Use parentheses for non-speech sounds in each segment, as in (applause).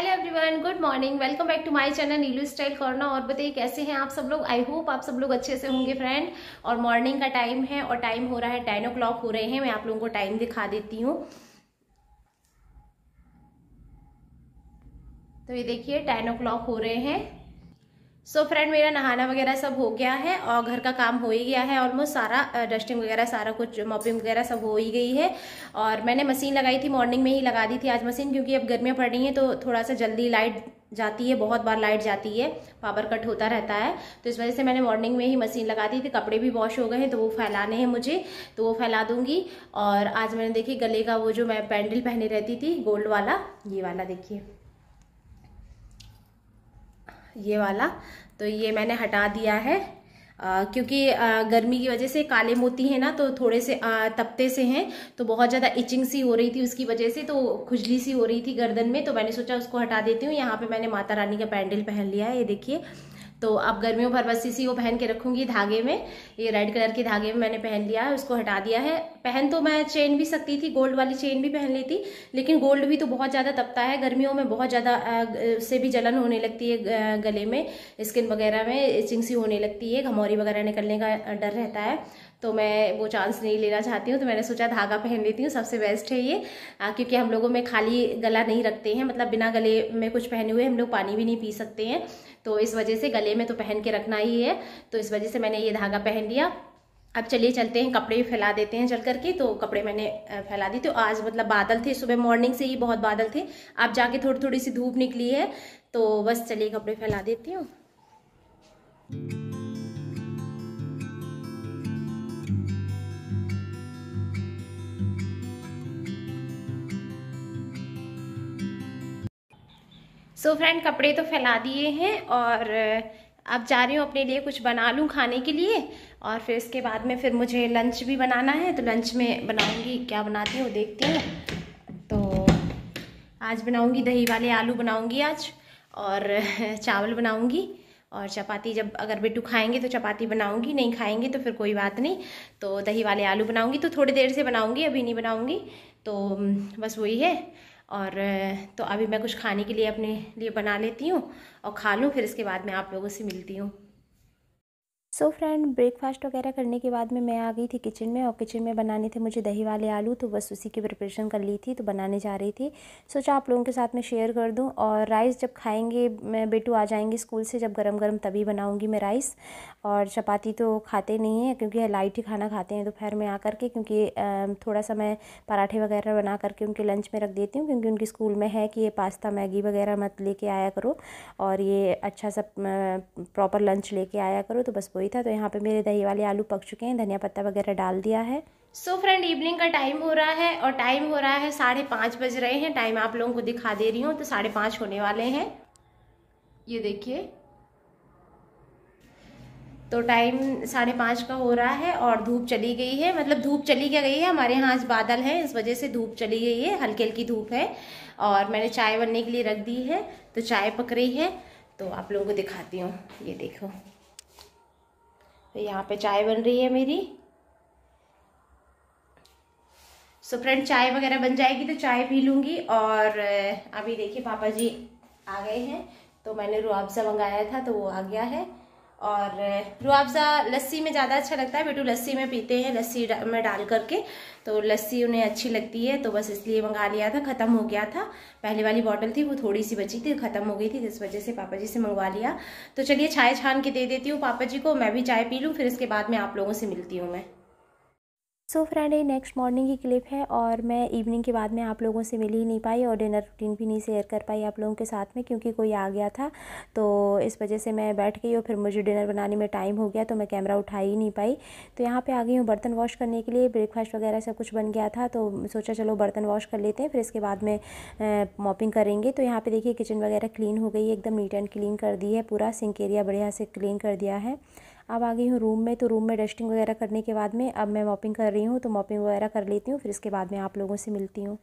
hello everyone good morning welcome back to my channel Neelu style corner और बताइए कैसे हैं आप सब लोग आई होप आप सब लोग अच्छे से होंगे फ्रेंड और मॉर्निंग का टाइम है और टाइम हो रहा है टेन ओ क्लॉक हो रहे हैं मैं आप लोगों को टाइम दिखा देती हूँ तो ये देखिए टेन ओ क्लॉक हो रहे हैं सो so फ्रेंड मेरा नहाना वगैरह सब हो गया है और घर का काम हो ही गया है ऑलमोस्ट सारा डस्टिंग वगैरह सारा कुछ मॉपिंग वगैरह सब हो ही गई है और मैंने मशीन लगाई थी मॉर्निंग में ही लगा दी थी आज मशीन क्योंकि अब गर्मियाँ पड़ रही हैं तो थोड़ा सा जल्दी लाइट जाती है बहुत बार लाइट जाती है पावर कट होता रहता है तो इस वजह से मैंने मॉर्निंग में ही मशीन लगा दी थी कपड़े भी वॉश हो गए हैं तो वो फैलाने हैं मुझे तो वो फैला दूंगी और आज मैंने देखिए गले का वो जो मैं पैंडल पहने रहती थी गोल्ड वाला ये वाला देखिए ये वाला तो ये मैंने हटा दिया है आ, क्योंकि आ, गर्मी की वजह से काले मोती है ना तो थोड़े से आ, तपते से हैं तो बहुत ज़्यादा इचिंग सी हो रही थी उसकी वजह से तो खुजली सी हो रही थी गर्दन में तो मैंने सोचा उसको हटा देती हूँ यहाँ पे मैंने माता रानी का पैंडल पहन लिया है ये देखिए तो अब गर्मियों भर बस इसी को पहन के रखूँगी धागे में ये रेड कलर के धागे में मैंने पहन लिया है उसको हटा दिया है पहन तो मैं चेन भी सकती थी गोल्ड वाली चेन भी पहन लेती लेकिन गोल्ड भी तो बहुत ज़्यादा तपता है गर्मियों में बहुत ज़्यादा से भी जलन होने लगती है गले में स्किन वगैरह में चिंगसी होने लगती है घमौरी वगैरह निकलने का डर रहता है तो मैं वो चांस नहीं लेना चाहती हूँ तो मैंने सोचा धागा पहन लेती हूँ सबसे बेस्ट है ये आ, क्योंकि हम लोगों में खाली गला नहीं रखते हैं मतलब बिना गले में कुछ पहने हुए हम लोग पानी भी नहीं पी सकते हैं तो इस वजह से गले में तो पहन के रखना ही है तो इस वजह से मैंने ये धागा पहन लिया अब चलिए चलते हैं कपड़े भी फैला देते हैं चल करके तो कपड़े मैंने फैला दी तो आज मतलब बादल थे सुबह मॉर्निंग से ही बहुत बादल थे अब जाके थोड़ी थोड़ी सी धूप निकली है तो बस चलिए कपड़े फैला देती हूँ सो so फ्रेंड कपड़े तो फैला दिए हैं और अब जा रही हूँ अपने लिए कुछ बना लूँ खाने के लिए और फिर इसके बाद में फिर मुझे लंच भी बनाना है तो लंच में बनाऊँगी क्या बनाती हूँ देखती हूँ तो आज बनाऊँगी दही वाले आलू बनाऊँगी आज और (laughs) चावल बनाऊँगी और चपाती जब अगर बिट्टू खाएंगे तो चपाती बनाऊंगी नहीं खाएंगे तो फिर कोई बात नहीं तो दही वाले आलू बनाऊंगी तो थोड़ी देर से बनाऊंगी अभी नहीं बनाऊंगी तो बस वही है और तो अभी मैं कुछ खाने के लिए अपने लिए बना लेती हूँ और खा लूँ फिर इसके बाद मैं आप लोगों से मिलती हूँ सो फ्रेंड ब्रेकफास्ट वगैरह करने के बाद में मैं आ गई थी किचन में और किचन में बनाने थे मुझे दही वाले आलू तो बस उसी की प्रिपरेशन कर ली थी तो बनाने जा रही थी सोचा आप लोगों के साथ में शेयर कर दूं और राइस जब खाएंगे मैं बेटू आ जाएंगे स्कूल से जब गरम गरम तभी बनाऊंगी मैं राइस और चपाती तो खाते नहीं हैं क्योंकि लाइट ही खाना खाते हैं दोपहर तो में आ करके क्योंकि थोड़ा सा मैं पराठे वगैरह बना करके उनके लंच में रख देती हूँ क्योंकि उनके स्कूल में है कि ये पास्ता मैगी वगैरह मत लेके आया करो और ये अच्छा सा प्रॉपर लंच लेके आया करो तो बस वही था तो यहाँ पे मेरे दही वाले आलू पक चुके हैं धनिया पत्ता वगैरह डाल दिया है सो फ्रेंड इवनिंग का टाइम हो रहा है और टाइम हो रहा है साढ़े पाँच बज रहे हैं टाइम आप लोगों को दिखा दे रही हूँ तो साढ़े पाँच होने वाले हैं ये देखिए तो टाइम साढ़े पाँच का हो रहा है और धूप चली गई है मतलब धूप चली क्या गई है हमारे यहाँ आज बादल है इस वजह से धूप चली गई है हल्की हल्की धूप है और मैंने चाय बनने के लिए रख दी है तो चाय पक रही है तो आप लोगों को दिखाती हूँ ये देखो तो यहाँ पे चाय बन रही है मेरी सो so फ्रेंड चाय वगैरह बन जाएगी तो चाय पी लूँगी और अभी देखिए पापा जी आ गए हैं तो मैंने रुआबजा मंगाया था तो वो आ गया है और रुआफजा लस्सी में ज़्यादा अच्छा लगता है बेटू लस्सी में पीते हैं लस्सी में डाल करके तो लस्सी उन्हें अच्छी लगती है तो बस इसलिए मंगा लिया था ख़त्म हो गया था पहले वाली बॉटल थी वो थोड़ी सी बची थी ख़त्म हो गई थी जिस वजह से पापा जी से मंगवा लिया तो चलिए चाय छान के दे देती हूँ पापा जी को मैं भी चाय पी लूँ फिर इसके बाद में आप लोगों से मिलती हूँ मैं सो फ्रेंड ये नेक्स्ट मॉर्निंग की क्लिप है और मैं इवनिंग के बाद में आप लोगों से मिल ही नहीं पाई और डिनर रूटीन भी नहीं शेयर कर पाई आप लोगों के साथ में क्योंकि कोई आ गया था तो इस वजह से मैं बैठ गई और फिर मुझे डिनर बनाने में टाइम हो गया तो मैं कैमरा उठा ही नहीं पाई तो यहाँ पर आ गई हूँ बर्तन वॉश करने के लिए ब्रेकफास्ट वगैरह सब कुछ बन गया था तो सोचा चलो बर्तन वॉश कर लेते हैं फिर इसके बाद में मॉपिंग करेंगे तो यहाँ पर देखिए किचन वगैरह क्लीन हो गई एकदम नीट एंड क्लीन कर दी है पूरा सिंक एरिया बढ़िया से क्लीन कर दिया है अब आ गई हूँ रूम में तो रूम में डस्टिंग वगैरह करने के बाद में अब मैं मॉपिंग कर रही हूँ तो मॉपिंग वगैरह कर लेती हूँ फिर इसके बाद में आप लोगों से मिलती हूँ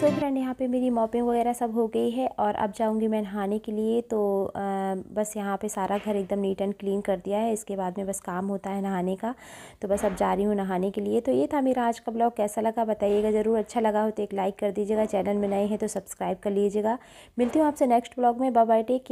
सो so फ्रेंड यहाँ पे मेरी मॉपिंग वगैरह सब हो गई है और अब जाऊँगी मैं नहाने के लिए तो आ, बस यहाँ पे सारा घर एकदम नीट एंड क्लीन कर दिया है इसके बाद में बस काम होता है नहाने का तो बस अब जा रही हूँ नहाने के लिए तो ये था मेरा आज का ब्लॉग कैसा लगा बताइएगा ज़रूर अच्छा लगा हो तो एक लाइक कर दीजिएगा चैनल में नए हैं तो सब्सक्राइब कर लीजिएगा मिलती हूँ आपसे नेक्स्ट ब्लॉग में बाय टेक केयर